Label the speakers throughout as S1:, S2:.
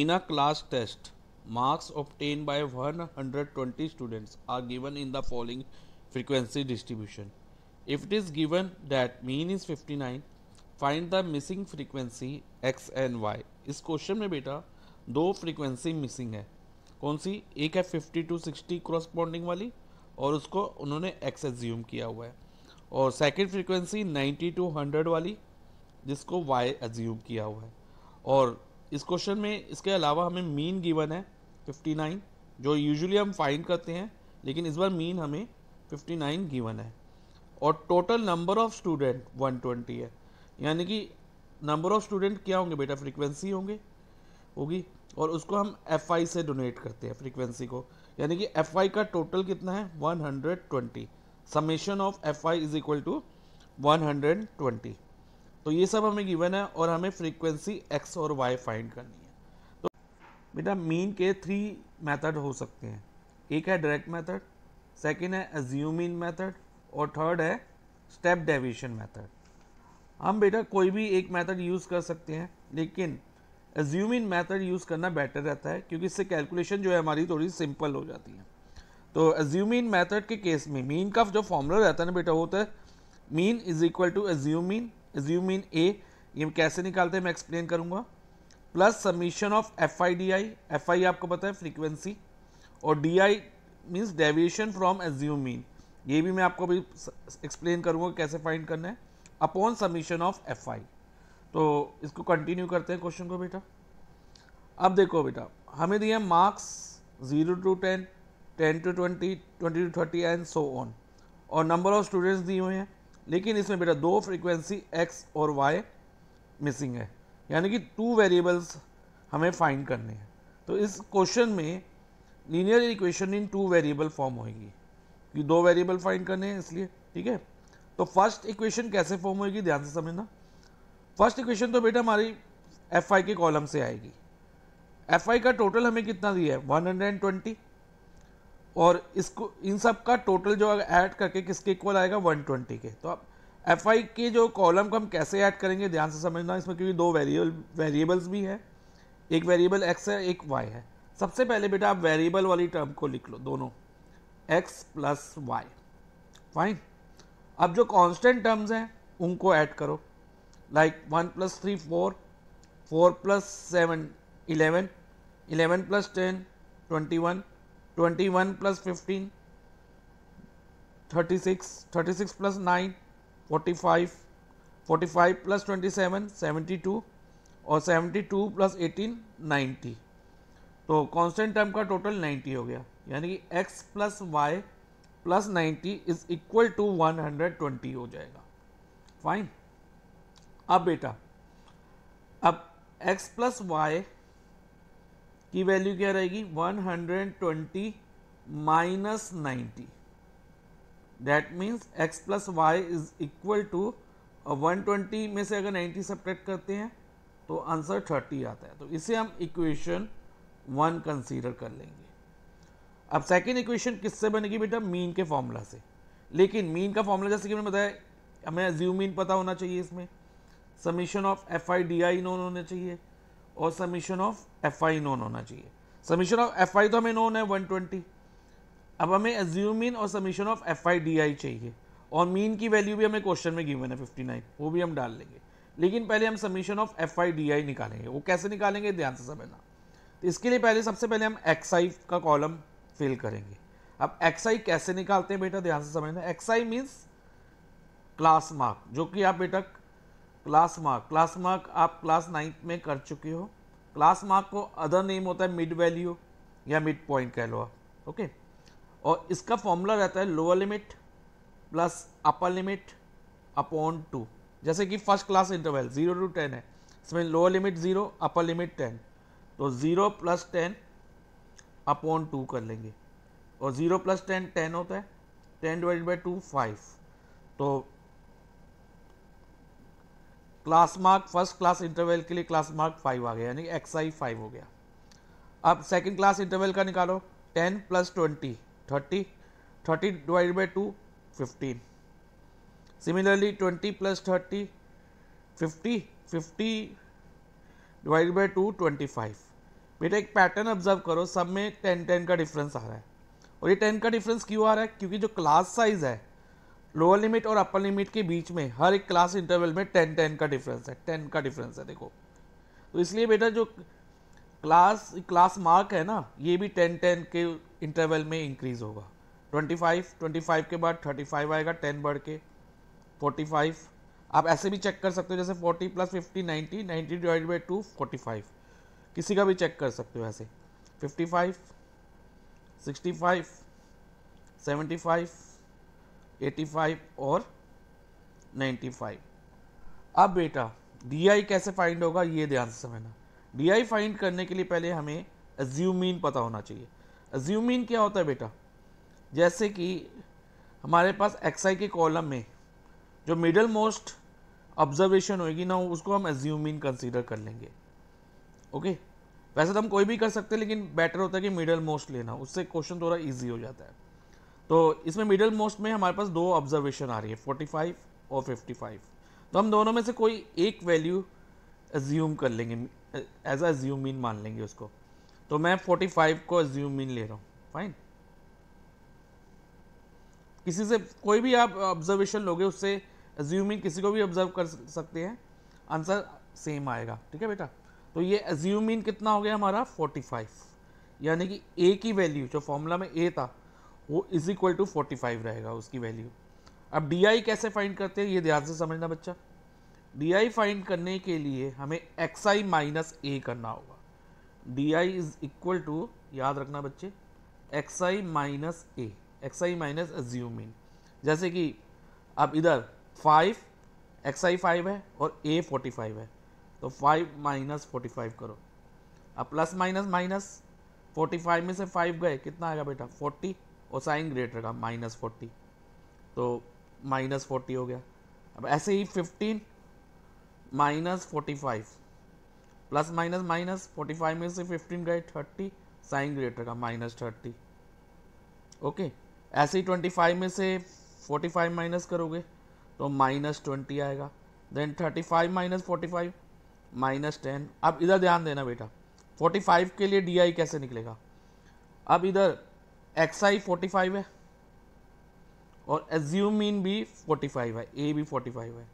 S1: In a class test, marks obtained by 120 students are given in the following frequency distribution. If it is given that mean is 59, find the missing frequency X and Y इस question में बेटा दो frequency missing है कौन सी एक है fifty to sixty corresponding वाली और उसको उन्होंने एक्स एज्यूम किया हुआ है और second frequency ninety two hundred वाली जिसको वाई एज्यूम किया हुआ है और इस क्वेश्चन में इसके अलावा हमें मीन गिवन है 59 जो यूजुअली हम फाइंड करते हैं लेकिन इस बार मीन हमें 59 गिवन है और टोटल नंबर ऑफ स्टूडेंट 120 है यानी कि नंबर ऑफ स्टूडेंट क्या होंगे बेटा फ्रीक्वेंसी होंगे होगी और उसको हम एफ आई से डोनेट करते हैं फ्रीक्वेंसी को यानी कि एफ आई का टोटल कितना है 120 hundred twenty summation of F I is equal to 120 तो ये सब हमें गिवन है और हमें फ्रीक्वेंसी एक्स और वाई फाइंड करनी है तो बेटा मीन के थ्री मेथड हो सकते हैं एक है डायरेक्ट मेथड सेकंड है एज्यूमिन मेथड और थर्ड है स्टेप डेविएशन मेथड हम बेटा कोई भी एक मेथड यूज़ कर सकते हैं लेकिन एज्यूमिन मेथड यूज़ करना बेटर रहता है क्योंकि इससे कैलकुलेशन जो है हमारी थोड़ी सिंपल हो जाती है तो एज्यूमिन मेथड के केस में मीन का जो फॉर्मूला रहता है ना बेटा वो होता है mean is equal to assuming assume mean A ये कैसे निकालते हैं मैं एक्सप्लेन करूंगा plus summation of F I D I F I आपको पता है फ्रीक्वेंसी और D I means deviation from assume mean ये भी मैं आपको अभी एक्सप्लेन करूंगा कैसे फाइंड करना है upon summation of F I तो इसको कंटिन्यू करते हैं क्वेश्चन को बेटा अब देखो बेटा हमें दिया marks zero to ten ten to twenty twenty to thirty and so on और नंबर ऑफ स्टूडेंट्स दिए हुए हैं लेकिन इसमें बेटा दो फ्रीक्वेंसी एक्स और वाई मिसिंग है यानी कि टू वेरिएबल्स हमें फाइंड करने हैं तो इस क्वेश्चन में linear equation in two variable form होगी कि दो वेरिएबल फाइंड करने हैं इसलिए ठीक है तो फर्स्ट इक्वेशन कैसे फॉर्म होगी ध्यान से समझना फर्स्ट इक्वेशन तो बेटा हमारी एफ आई के कॉलम से आएगी एफ आई का टोटल हमें कितना दिया है ट्वेंटी और इसको इन सब का टोटल जो ऐड करके किसके इक्वल आएगा 120 के तो आप एफ आई के जो कॉलम को हम कैसे ऐड करेंगे ध्यान से समझना इसमें क्योंकि दो वेरिएबल वेरिएबल्स भी हैं एक वेरिएबल एक्स है एक वाई है सबसे पहले बेटा आप वेरिएबल वाली टर्म को लिख लो दोनों एक्स प्लस वाई फाइन अब जो कॉन्स्टेंट टर्म्स हैं उनको ऐड करो like one plus three four four plus seven eleven eleven plus ten twenty one twenty one plus fifteen thirty six thirty six plus nine forty five forty five plus twenty seven seventy two और seventy two plus eighteen ninety तो constant term का total ninety हो गया यानी कि X plus Y plus ninety is equal to one hundred twenty हो जाएगा fine अब बेटा अब एक्स प्लस वाई की वैल्यू क्या रहेगी 120 minus ninety that means X plus Y is equal to one twenty में से अगर 90 सब्ट्रैक्ट करते हैं तो आंसर 30 आता है तो इसे हम इक्वेशन वन कंसीडर कर लेंगे अब सेकेंड इक्वेशन किससे बनेगी बेटा मीन के फॉर्मूला से लेकिन मीन का फॉर्मूला जैसे कि मैंने बताया हमें ज्यू मीन पता होना चाहिए इसमें summation of F I D I known होना चाहिए और summation of F I known होना चाहिए समीशन ऑफ एफ आई तो हमें नोन है 120 अब हमें एज्यूम मीन और summation of F I D I चाहिए और मीन की वैल्यू भी हमें क्वेश्चन में गिवन है 59 वो भी हम डाल लेंगे लेकिन पहले हम summation of F I D I निकालेंगे वो कैसे निकालेंगे ध्यान से समझना तो इसके लिए पहले सबसे पहले हम एक्स आई का कॉलम फिल करेंगे अब एक्स आई कैसे निकालते हैं बेटा ध्यान से समझना X I means class mark जो कि आप बेटा क्लास मार्क क्लास मार्क आप क्लास नाइन्थ में कर चुके हो क्लास मार्क को अदर नेम होता है मिड वैल्यू या मिड पॉइंट कह लो आप ओके और इसका फॉर्मूला रहता है lower limit plus upper limit upon two जैसे कि first class interval zero to ten है इसमें lower limit zero upper limit ten तो zero plus ten upon two कर लेंगे और ज़ीरो प्लस टेन टेन होता है ten divide by two five तो class mark first class interval के लिए क्लास मार्क फाइव आ गया यानी एक्स आई फाइव हो गया अब सेकेंड क्लास इंटरवल का निकालो ten plus twenty thirty thirty divide by two fifteen similarly twenty plus thirty fifty fifty divide by two twenty five बेटा एक पैटर्न ऑब्जर्व करो सब में टेन टेन का डिफरेंस आ रहा है और ये टेन का डिफरेंस क्यों आ रहा है क्योंकि जो क्लास साइज है लोअर लिमिट और अपर लिमिट के बीच में हर एक क्लास इंटरवल में टेन टेन का डिफरेंस है टेन का डिफरेंस है देखो तो इसलिए बेटा जो क्लास क्लास मार्क है ना ये भी टेन टेन के इंटरवल में इंक्रीज़ होगा ट्वेंटी फाइव ट्वेंटी फाइव के बाद थर्टी फाइव आएगा टेन बढ़ के फोर्टी फाइव आप ऐसे भी चेक कर सकते हो जैसे forty plus fifty ninety ninety divide by two forty five किसी का भी चेक कर सकते हो ऐसे fifty five sixty five seventy five 85 और 95 अब बेटा डी कैसे फाइंड होगा ये ध्यान से समझना डी फाइंड करने के लिए पहले हमें एज्यूमीन पता होना चाहिए एज्यूमीन क्या होता है बेटा जैसे कि हमारे पास एक्स के कॉलम में जो मिडल मोस्ट ऑब्जर्वेशन होगी ना उसको हम एज्यूमीन कंसीडर कर लेंगे ओके वैसे तो हम कोई भी कर सकते हैं लेकिन बेटर होता है कि मिडल मोस्ट लेना उससे क्वेश्चन थोड़ा ईजी हो जाता है तो इसमें मिडिल मोस्ट में हमारे पास दो ऑब्जर्वेशन आ रही है 45 और 55 तो हम दोनों में से कोई एक वैल्यू एज्यूम कर लेंगे एज अज्यूम मीन मान लेंगे उसको तो मैं 45 को एज्यूम मीन ले रहा हूँ फाइन किसी से कोई भी आप ऑब्जर्वेशन लोगे उससे एज्यूमिंग किसी को भी ऑब्जर्व कर सकते हैं आंसर सेम आएगा ठीक है बेटा तो ये एज्यूमिंग मीन कितना हो गया हमारा 45 यानी कि ए की वैल्यू जो फॉर्मूला में ए था वो is equal to forty five रहेगा उसकी वैल्यू अब डी आई कैसे फाइंड करते हैं ये ध्यान से समझना बच्चा डी आई फाइंड करने के लिए हमें एक्स आई माइनस ए करना होगा D I is equal to याद रखना बच्चे X I minus A X I minus assume in जैसे कि अब इधर फाइव एक्स आई फाइव है और ए फोर्टी फाइव है तो फाइव माइनस फोर्टी फाइव करो अब plus minus minus forty five में से फाइव गए कितना आएगा बेटा फोर्टी और साइन ग्रेटर का माइनस फोर्टी तो माइनस फोर्टी हो गया अब ऐसे ही fifteen minus forty five plus minus minus forty five में से फिफ्टीन गए थर्टी साइन ग्रेटर का माइनस थर्टी ओके ऐसे ही ट्वेंटी फाइव में से फोर्टी फाइव माइनस करोगे तो माइनस ट्वेंटी आएगा then thirty five minus forty five minus ten अब इधर ध्यान देना बेटा फोर्टी फाइव के लिए डी आई कैसे निकलेगा अब इधर एक्स आई फोर्टी फाइव है और एज्यूम मीन भी फोर्टी फाइव है ए भी फोर्टी फाइव है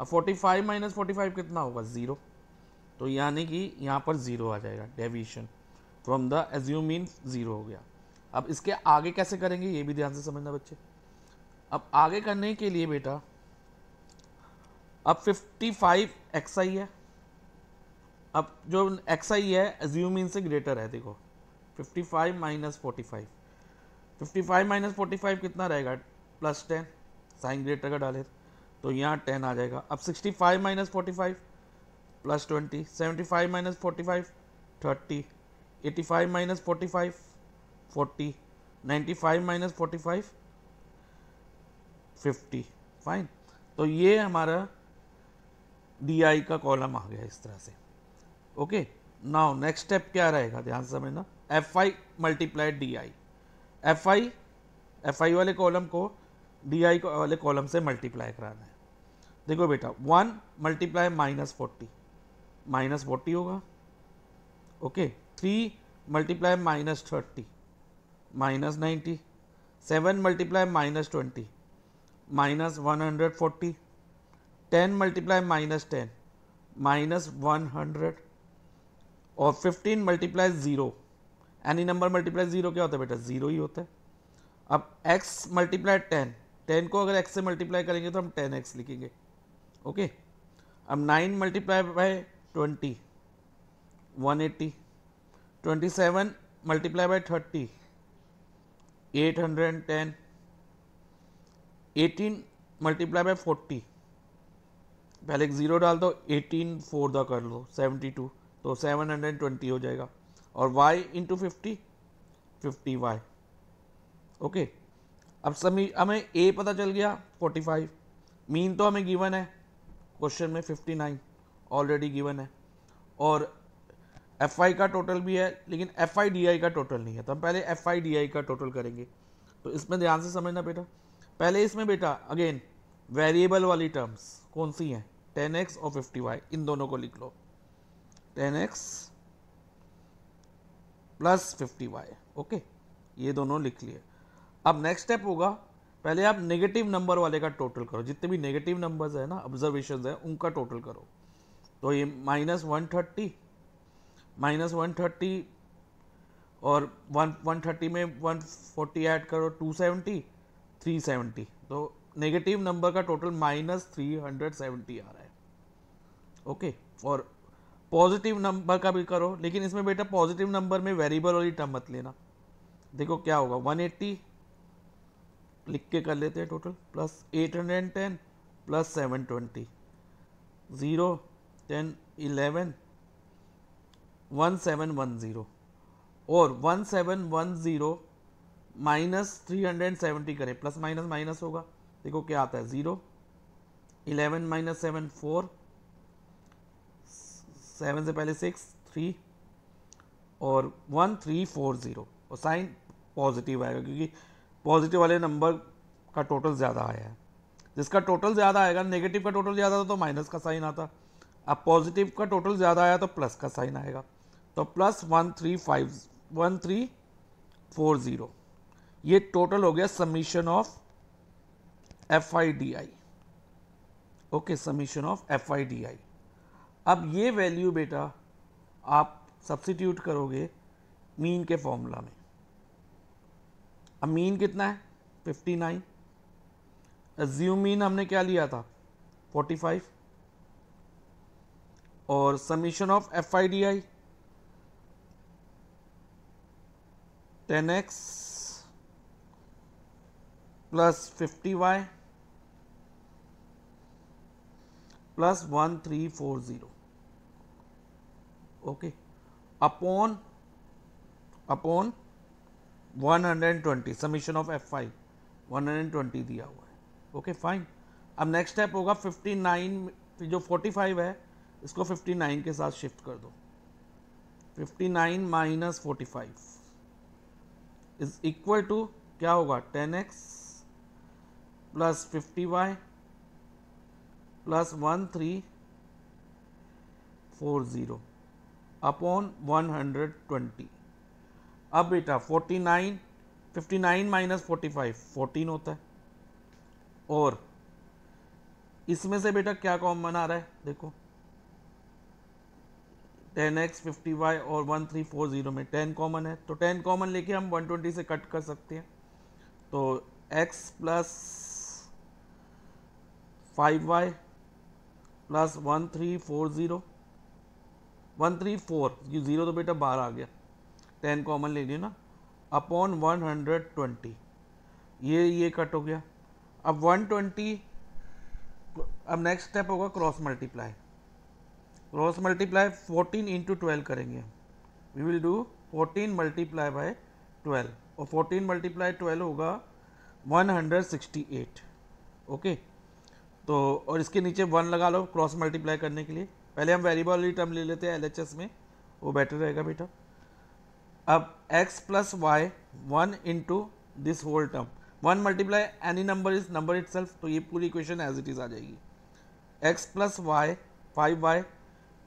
S1: अब forty five minus forty five कितना होगा ज़ीरो तो यानी कि यहाँ पर ज़ीरो आ जाएगा deviation from the assume mean zero हो गया अब इसके आगे कैसे करेंगे ये भी ध्यान से समझना बच्चे अब आगे करने के लिए बेटा अब फिफ्टी फाइव एक्स आई है अब जो एक्स आई है एज्यूम मीन से ग्रेटर है देखो fifty five minus forty five fifty five minus forty five कितना रहेगा प्लस टेन साइन ग्रेटर का डाले तो यहाँ टेन आ जाएगा अब sixty five minus forty five plus twenty seventy five minus forty five thirty eighty five minus forty five forty ninety five minus forty five fifty fine तो ये हमारा डी आई का कॉलम आ गया इस तरह से ओके नाउ नेक्स्ट स्टेप क्या रहेगा ध्यान समझना F I multiply D I F I F I वाले कॉलम को डी आई वाले कॉलम से मल्टीप्लाई कराना है देखो बेटा one multiply minus forty minus forty होगा okay three multiply minus thirty minus ninety seven multiply minus twenty minus one hundred forty ten multiply minus ten minus one hundred और fifteen multiply zero any number multiply zero क्या होता है बेटा zero ही होता है अब x multiply ten ten को अगर एक्स से मल्टीप्लाई करेंगे तो हम टेन एक्स लिखेंगे ओके अब nine multiply by twenty one eighty twenty seven multiply by thirty eight hundred and ten eighteen multiply by forty पहले एक ज़ीरो डाल दो एटीन फोर दा कर लो सेवेंटी टू तो सेवन हंड्रेड ट्वेंटी हो जाएगा और y into fifty fifty Y okay अब समी हमें a पता चल गया 45 मीन तो हमें गिवन है क्वेश्चन में 59 ऑलरेडी गिवन है और एफ आई का टोटल भी है लेकिन एफ आई डी आई का टोटल नहीं है तो हम पहले एफ आई डी आई का टोटल करेंगे तो इसमें ध्यान से समझना बेटा पहले इसमें बेटा अगेन वेरिएबल वाली टर्म्स कौन सी हैं टेन एक्स और फिफ्टी वाई इन दोनों को लिख लो ten X plus fifty Y okay ये दोनों लिख लिए अब नेक्स्ट स्टेप होगा पहले आप नेगेटिव नंबर वाले का टोटल करो जितने भी नेगेटिव नंबर्स है ना ऑब्जर्वेशन है उनका टोटल करो तो ये minus one thirty minus one thirty और वन वन थर्टी में वन फोर्टी ऐड करो टू सेवेंटी थ्री सेवेंटी तो नेगेटिव नंबर का total minus three hundred seventy आ रहा है ओके और पॉजिटिव नंबर का भी करो लेकिन इसमें बेटा पॉजिटिव नंबर में वेरिएबल वाली टर्म मत लेना देखो क्या होगा 180 लिख के कर लेते हैं total plus 810 plus 720 zero ten eleven one seven one zero और one seven one zero minus three hundred seventy करें प्लस माइनस माइनस होगा देखो क्या आता है zero eleven minus seven four seven से पहले सिक्स थ्री और वन थ्री फोर ज़ीरो और साइन पॉजिटिव आएगा क्योंकि पॉजिटिव वाले नंबर का टोटल ज़्यादा आया है जिसका टोटल ज़्यादा आएगा नेगेटिव का टोटल ज़्यादा था तो माइनस का साइन आता अब पॉजिटिव का टोटल ज़्यादा आया तो प्लस का साइन आएगा तो plus one three five one three four zero ये टोटल हो गया summation of F I D I okay summation of F I D I अब ये वैल्यू बेटा आप सब्सिट्यूट करोगे मीन के फॉर्मूला में अब मीन कितना है 59 नाइन एज्यूम मीन हमने क्या लिया था 45 और summation of F I D I ten X plus fifty Y plus one three four zero okay upon upon 120 summation of F I 120 दिया हुआ है ओके फाइन अब नेक्स्ट स्टेप होगा 59 जो 45 है इसको 59 के साथ शिफ्ट कर दो 59 nine minus forty is equal to क्या होगा 10x X plus fifty Y plus one three four zero upon 120 अब बेटा 49 59 माइनस 45 14 होता है और इसमें से बेटा क्या कॉमन आ रहा है देखो 10x 50y और 1340 में 10 कॉमन है तो 10 कॉमन लेके हम 120 से कट कर सकते हैं तो x plus five Y plus one three four zero one three four ये ज़ीरो तो बेटा बाहर आ गया टेन कॉमन ले लिया ना अपॉन वन हंड्रेड ट्वेंटी ये ये कट हो गया अब वन ट्वेंटी अब नेक्स्ट स्टेप होगा cross multiply cross multiply fourteen into twelve करेंगे we will do fourteen multiply by twelve और फोर्टीन मल्टीप्लाई ट्वेल्व होगा one hundred sixty eight okay तो और इसके नीचे वन लगा लो क्रॉस मल्टीप्लाई करने के लिए पहले हम वेरिएबल वाली टर्म ले लेते हैं एल में वो बेटर रहेगा बेटा अब x plus Y one into this whole term one multiply any number is number it तो ये पूरी इक्वेशन एज इट इज़ आ जाएगी x plus Y five Y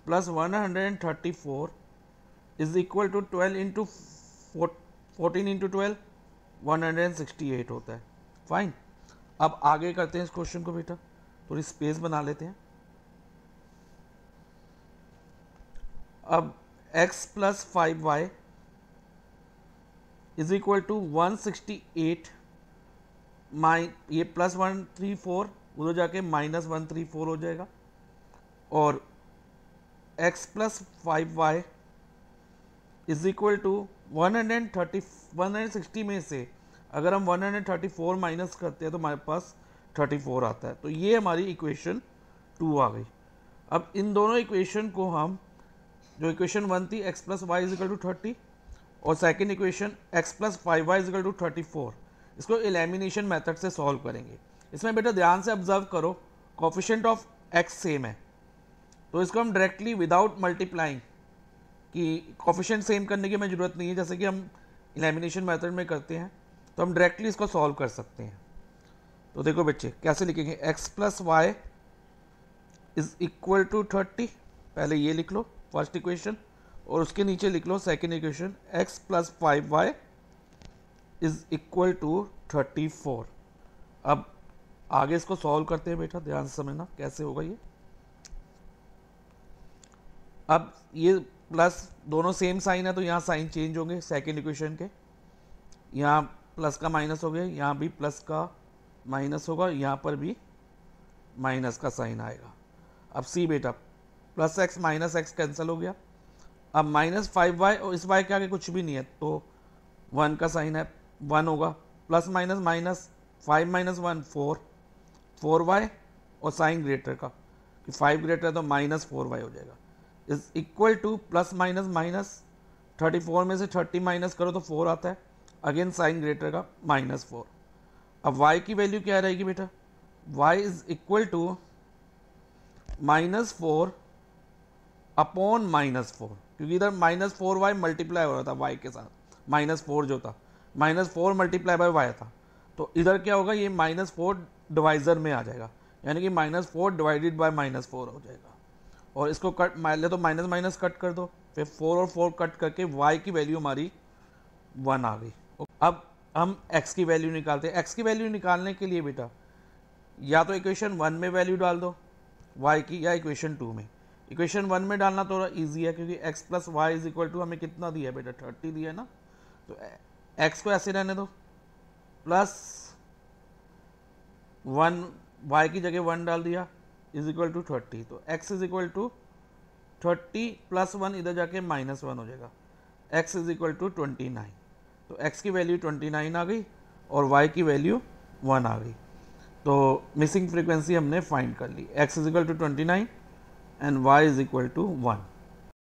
S1: plus one hundred and thirty four is equal to twelve into fourteen into twelve one hundred and sixty eight होता है fine अब आगे करते हैं इस क्वेश्चन को बेटा थोड़ी स्पेस बना लेते हैं अब x plus five Y is equal to one sixty eight माइ ये प्लस वन थ्री फोर उधर जाके माइनस वन थ्री फोर हो जाएगा और x plus five Y is equal to one hundred thirty one hundred sixty में से अगर हम one hundred thirty four minus करते हैं तो हमारे पास थर्टी फोर आता है तो ये हमारी इक्वेशन टू आ गई अब इन दोनों इक्वेशन को हम जो इक्वेशन वन थी X plus Y is equal to thirty और second equation x plus five Y is equal to thirty four इसको एलिमिनेशन मेथड से सॉल्व करेंगे इसमें बेटा ध्यान से ऑब्जर्व करो कॉफिशेंट ऑफ एक्स सेम है तो इसको हम डायरेक्टली विदाउट मल्टीप्लाइंग कि कॉफिशेंट सेम करने की हमें ज़रूरत नहीं है जैसे कि हम एलिमिनेशन मैथड में करते हैं तो हम डायरेक्टली इसको सॉल्व कर सकते हैं तो देखो बच्चे कैसे लिखेंगे x plus y is equal to thirty पहले ये लिख लो फर्स्ट इक्वेशन और उसके नीचे लिख लो second equation x plus five Y is equal to thirty four अब आगे इसको सॉल्व करते हैं बेटा ध्यान से समझना कैसे होगा ये अब ये प्लस दोनों सेम साइन है तो यहाँ साइन चेंज होंगे सेकेंड इक्वेशन के यहाँ प्लस का माइनस हो गया यहाँ भी प्लस का माइनस होगा यहाँ पर भी माइनस का साइन आएगा अब सी बेटा plus x minus x cancel हो गया अब माइनस फाइव वाई और इस वाई के आगे कुछ भी नहीं है तो वन का साइन है वन होगा plus minus minus five minus one four four y और साइन ग्रेटर का कि फाइव ग्रेटर है तो माइनस फोर वाई हो जाएगा is equal to plus minus minus thirty four में से थर्टी माइनस करो तो फोर आता है अगेन साइन ग्रेटर का माइनस फोर अब वाई की वैल्यू क्या रहेगी बेटा y is equal to minus four upon minus four क्योंकि इधर माइनस फोर वाई मल्टीप्लाई हो रहा था वाई के साथ माइनस फोर जो था minus four multiply by y था तो इधर क्या होगा ये माइनस फोर डिवाइजर में आ जाएगा यानी कि minus four divided by minus four हो जाएगा और इसको कट ले तो माइनस माइनस कट कर दो फिर फोर और फोर कट करके वाई की वैल्यू हमारी वन आ गई अब हम एक्स की वैल्यू निकालते हैं एक्स की वैल्यू निकालने के लिए बेटा या तो इक्वेशन वन में वैल्यू डाल दो वाई की या इक्वेशन टू में इक्वेशन वन में डालना थोड़ा इजी है क्योंकि x plus Y is equal to हमें कितना दिया है बेटा थर्टी दिया है ना तो एक्स को ऐसे रहने दो प्लस वन वाई की जगह वन डाल दिया इज इक्वल टू थर्टी तो x is equal to thirty plus one इधर जाके माइनस वन हो जाएगा x is equal to twenty nine तो एक्स की वैल्यू ट्वेंटी नाइन आ गई और वाई की वैल्यू वन आ गई तो मिसिंग फ्रीक्वेंसी हमने फाइंड कर ली x is equal to twenty nine and y is equal to 1.